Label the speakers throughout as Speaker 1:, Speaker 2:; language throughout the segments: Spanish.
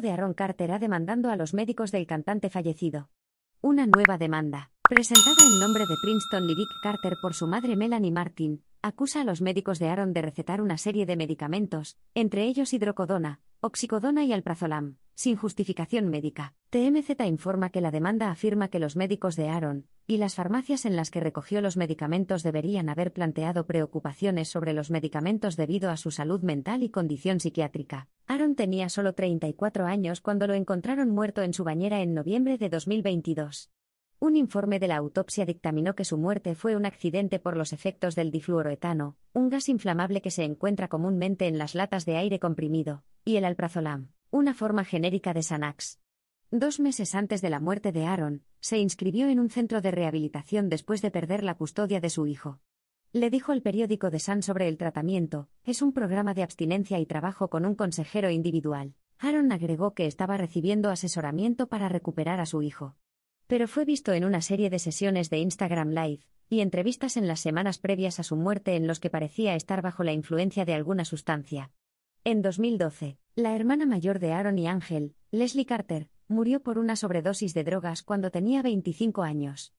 Speaker 1: de Aaron Carter ha demandando a los médicos del cantante fallecido. Una nueva demanda, presentada en nombre de Princeton Lyric Carter por su madre Melanie Martin, acusa a los médicos de Aaron de recetar una serie de medicamentos, entre ellos hidrocodona, oxicodona y alprazolam, sin justificación médica. TMZ informa que la demanda afirma que los médicos de Aaron y las farmacias en las que recogió los medicamentos deberían haber planteado preocupaciones sobre los medicamentos debido a su salud mental y condición psiquiátrica. Aaron tenía solo 34 años cuando lo encontraron muerto en su bañera en noviembre de 2022. Un informe de la autopsia dictaminó que su muerte fue un accidente por los efectos del difluoroetano, un gas inflamable que se encuentra comúnmente en las latas de aire comprimido, y el alprazolam, una forma genérica de Sanax. Dos meses antes de la muerte de Aaron, se inscribió en un centro de rehabilitación después de perder la custodia de su hijo. Le dijo el periódico de Sun sobre el tratamiento, es un programa de abstinencia y trabajo con un consejero individual. Aaron agregó que estaba recibiendo asesoramiento para recuperar a su hijo. Pero fue visto en una serie de sesiones de Instagram Live y entrevistas en las semanas previas a su muerte en los que parecía estar bajo la influencia de alguna sustancia. En 2012, la hermana mayor de Aaron y Ángel, Leslie Carter, murió por una sobredosis de drogas cuando tenía 25 años.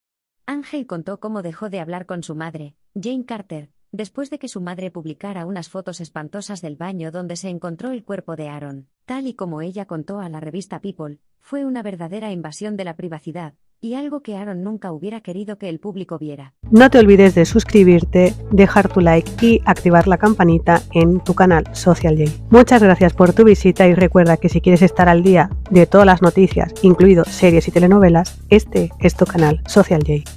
Speaker 1: Ángel contó cómo dejó de hablar con su madre, Jane Carter, después de que su madre publicara unas fotos espantosas del baño donde se encontró el cuerpo de Aaron. Tal y como ella contó a la revista People, fue una verdadera invasión de la privacidad, y algo que Aaron nunca hubiera querido que el público viera.
Speaker 2: No te olvides de suscribirte, dejar tu like y activar la campanita en tu canal Social J. Muchas gracias por tu visita y recuerda que si quieres estar al día de todas las noticias, incluidos series y telenovelas, este es tu canal Social J.